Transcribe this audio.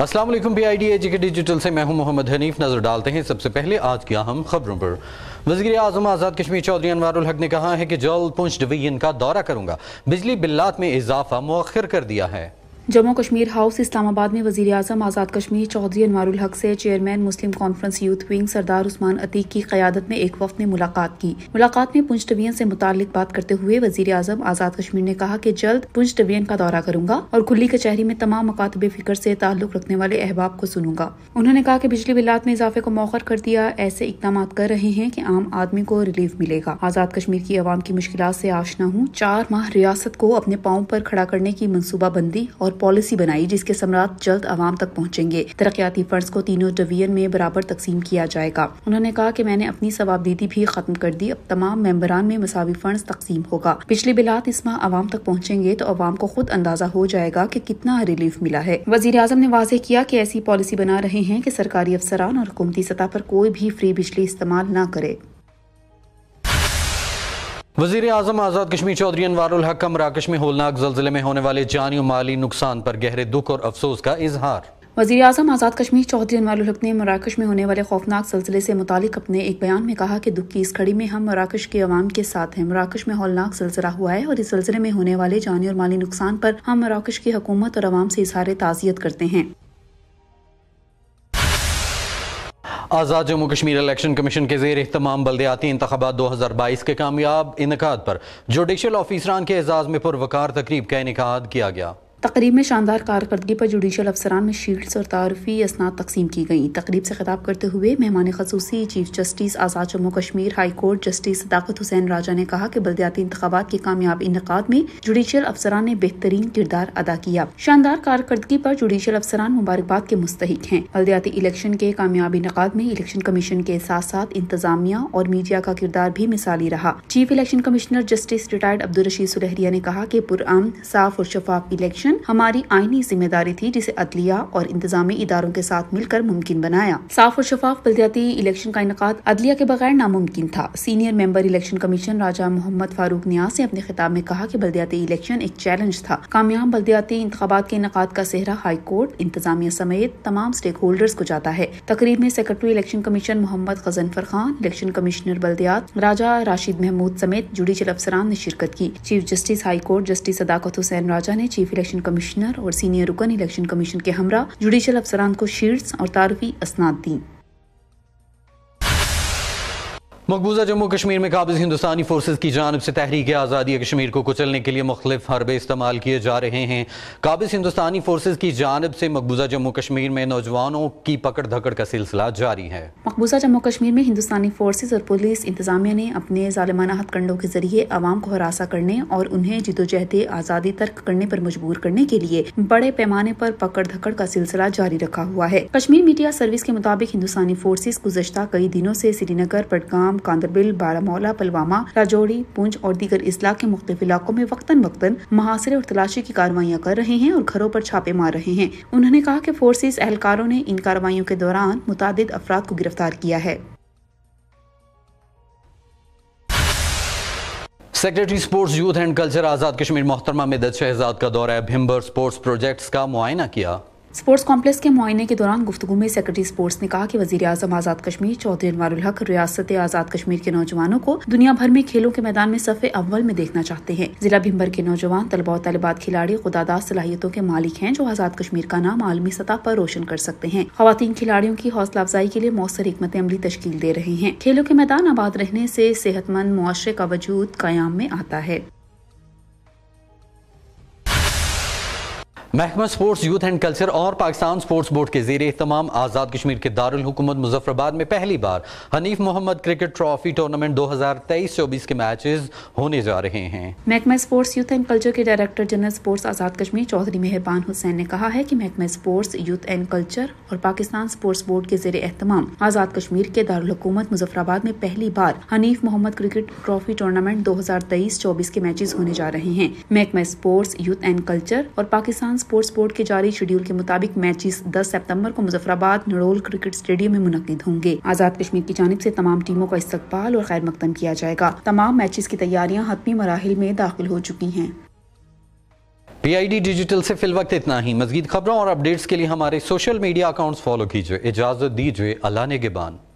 Aslam P I D A G के digital से मैं हूं मोहम्मद हनीफ नजर डालते हैं सबसे पहले आज की अहम खबरों पर वजीर अजम आज़ाद कश्मीर चौधरी अनवारुल हक ने कहा है कि जल्द पुंछ डिवीजन का दौरा करूंगा बिजली बिल्लात में इजाफा मौखर कर दिया है जम्मू कश्मीर हाउस इस्लामाबाद में वजीर अजम आज़ाद कश्मीर चौधरी अनवारुल हक से chairman Muslim Conference youth wing Sardar Usman Atiq की क्यादत में एक वक्त ने मुलाकात की मुलाकात में पुंछ डबियन से मुतालिक बात करते हुए वजीर अजम आज़ाद कश्मीर ने कहा कि जल्द पुंछ डबियन का दौरा करूंगा और खुली कचहरी में तमाम मकातब फिक्र से ताल्लुक रखने वाले अहबाब को सुनूंगा उन्होंने कहा कि बिजली बिलात में इजाफे को मौखर कर दिया ऐसे इकदाम कर रहे हैं की आम आदमी को रिलीफ मिलेगा आज़ाद कश्मीर की आवाम की मुश्किल से आशना हूँ चार माह रियासत को अपने पाँव पर खड़ा करने की मनसूबाबंदी और पॉलिसी बनाई जिसके सम्राट जल्द आवाम तक पहुँचेंगे तरक्याती फंड को तीनों डिवीजन में बराबर तकसीम किया जाएगा उन्होंने कहा की मैंने अपनी सवाबदीदी भी खत्म कर दी अब तमाम मेम्बरान में मसावी फंड तकसीम होगा पिछले बिलात इस माह आवाम तक पहुँचेंगे तो आवाम को खुद अंदाजा हो जाएगा की कितना रिलीफ मिला है वजीर अजम ने वाजे किया की कि ऐसी पॉलिसी बना रहे हैं की सरकारी अफसरान और हुकूमती सतह पर कोई भी फ्री बिजली इस्तेमाल न करे वजीर अजम आज़ाद कश्मीर चौधरी अनवारुल मराकश में होलनाक जलजिले में होने वाले जानी माली नुकसान पर गहरे दुख और अफसोस का इजहार वजी अजम आज़ाद कश्मीर चौधरी अनवारुलहक ने मराकश में होने वाले खौफनाक सिलसिले से मुतालिक अपने एक बयान में कहा कि दुख की इस घड़ी में हम मराकश के अवाम के साथ हैं मराकश में होलनाक सिलसिला हुआ है और इस सिलसिले में होने वाले जानी और माली नुकसान पर हम मराकश की हकूमत और अवाम से इजहार ताज़ियत करते हैं आज़ाद जम्मू कश्मीर इलेक्शन कमीशन के जेर तमाम बलदयाती इंतबात दो हज़ार बाईस के कामयाब इनका पर जुडिशल ऑफिसरान के एजाज़ में पुरवकार तकरीब का इनका किया गया तकरीब में शानदार कारकर्दगी पर जुडिशल अफसरान में शील्ड्स और तारफ़ी असनाद तकसीम की गई तकरीब से खिताब करते हुए मेहमान खसूसी chief justice Azad Jammu Kashmir high court justice Sadaqat Hussain Raja ने कहा कि बलदियाती इंतबात के कामयाब इनका में जुडिशल अफसरान ने बेहतरीन किरदार अदा किया शानदार कारकर्दगी पर जुडिशल अफसरान मुबारकबाद के मुस्तक हैं बलदियाती इलेक्शन के कामयाब इनका में इलेक्शन कमीशन के साथ साथ इंतजामिया और मीडिया का किरदार भी मिसाली रहा chief election commissioner justice retired Abdul Rashid Sulehria ने कहा की पुरान साफ और शफाफ इलेक्शन एक्शन हमारी आईनी जिम्मेदारी थी जिसे अदलिया और इंतजामी इदारों के साथ मिलकर मुमकिन बनाया साफ और शफाफ बलदियाती इलेक्शन का इनका अदलिया के बगैर नामुमकिन था senior member election commission Raja Mohammad Farooq Niaz ने अपने खिताब में कहा की बलदियाती इलेक्शन एक चैलेंज था कामयाब बलदियाती इंतबात के इनका का सेहरा हाईकोर्ट इंतजामिया समेत तमाम स्टेक होल्डर्स को जाता है तकरीब में secretary election commission Mohammad Ghazanfar Khan election commissioner बल्दियात राजा राशिद महमूद समेत जुडिशल अफसरान ने शिरकत की chief justice high court justice Sadaqat Hussain Raja ने चीफ इलेक्शन इलेक्शन कमिश्नर और सीनियर रुकन इलेक्शन कमीशन के हमरा जुडिशल अफसरान को शीट्स और तारफी असनाद दी मकबूजा जम्मू कश्मीर में काबिज हिंदुस्तानी फोर्सेज की जानब से तहरीक आज़ादी कश्मीर को कुचलने के लिए मुख्तफ हरबे इस्तेमाल किए जा रहे हैं काबिज हिंदुस्तानी फोर्सेज की जानब से मकबूजा जम्मू कश्मीर में नौजवानों की पकड़ धकड़ का सिलसिला जारी है मकबूजा जम्मू कश्मीर में हिंदुस्तानी फोर्सेज और पुलिस इंतजामिया ने अपने ालिमाना हथकंडों के जरिए आवाम को हरासा करने और उन्हें जिदोजहद आज़ादी तर्क करने पर मजबूर करने के लिए बड़े पैमाने पर पकड़ धकड़ का सिलसिला जारी रखा हुआ है कश्मीर मीडिया सर्विस के मुताबिक हिंदुस्तानी फोर्सेज गुजशत कई दिनों ऐसी श्रीनगर बडगाम कांदरबिल बारामौला पलवामा राजौड़ी पुंछ और दीगर इसला के मुख्त इलाकों में वक्ता वक्ता मुहासरे और तलाशी की कार्रवाइयाँ कर रहे हैं और घरों आरोप छापे मार रहे हैं उन्होंने कहा की फोर्सेज एहलकारों ने इन कार्रवाईयों के दौरान मुताद अफराद को गिरफ्तार किया है secretary sports youth and culture Azad Kashmir मोहतरमा में मिदत शहजाद का दौरा भिम्बर स्पोर्ट्स प्रोजेक्ट्स का मुआयना किया स्पोर्ट्स कॉम्प्लेक्स के मुआयने के दौरान गुफ्तु में सेक्रेटरी स्पोर्ट्स ने कहा कि वजीर अजम आज़ाद कश्मीर चौधरी अनवर हक रियासत आज़ाद कश्मीर के नौजवानों को दुनिया भर में खेलों के मैदान में सफ़े अव्वल में देखना चाहते हैं जिला भिम्बर के नौजवान तलबा और तलबात खिलाड़ी खुदादास सलाहियतों के मालिक हैं जो आज़ाद कश्मीर का नाम आलमी सतह पर रोशन कर सकते हैं खातन खिलाड़ियों की हौसला अफजाई के लिए मौसर हमत अमली तश्ल दे रहे हैं खेलों के मैदान आबाद रहने से सेहतमंद मुआरे का वजूद क्याम में आता है महकमा स्पोर्ट्स यूथ एंड कल्चर और पाकिस्तान स्पोर्ट्स बोर्ड के जेर तमाम आज़ाद कश्मीर के दारकूमत मुजफ्फराबाद में पहली बार Hanif Mohammad cricket trophy tournament दो हज़ार तेईस चौबीस के मैचेस होने जा रहे हैं महकमा स्पोर्ट्स यूथ एंड कल्चर के director general sports Azad Kashmir Chaudhry Mehrban Hussain ने कहा है की महकमा स्पोर्ट्स यूथ एंड कल्चर और पाकिस्तान स्पोर्ट्स बोर्ड के जेर एहतमाम आज़ाद कश्मीर के दारकूमत मुजफ्फराबाद में पहली बार Hanif Mohammad cricket trophy tournament दो हज़ार तेईस चौबीस के मैचेज होने जा रहे हैं महकमा स्पोर्ट्स यूथ एंड कल्चर और पाकिस्तान स्पोर्ट्स बोर्ड के जारी शेड्यूल के मुताबिक मैचेस 10 सितंबर को मुजफ्फराबाद नडोल क्रिकेट स्टेडियम में मुनद होंगे आजाद कश्मीर की जानब ऐसी तमाम टीमों का इस्तकबाल और खैर मकदम किया जाएगा तमाम मैचेस की तैयारियाँ हतमी मराहल में दाखिल हो चुकी हैं डी डिजिटल से फिल वक्त इतना ही मजीद खबरों और अपडेट्स के लिए हमारे सोशल मीडिया अकाउंट्स फॉलो कीजिए इजाजत दीजिए अल्लाह ने गिबान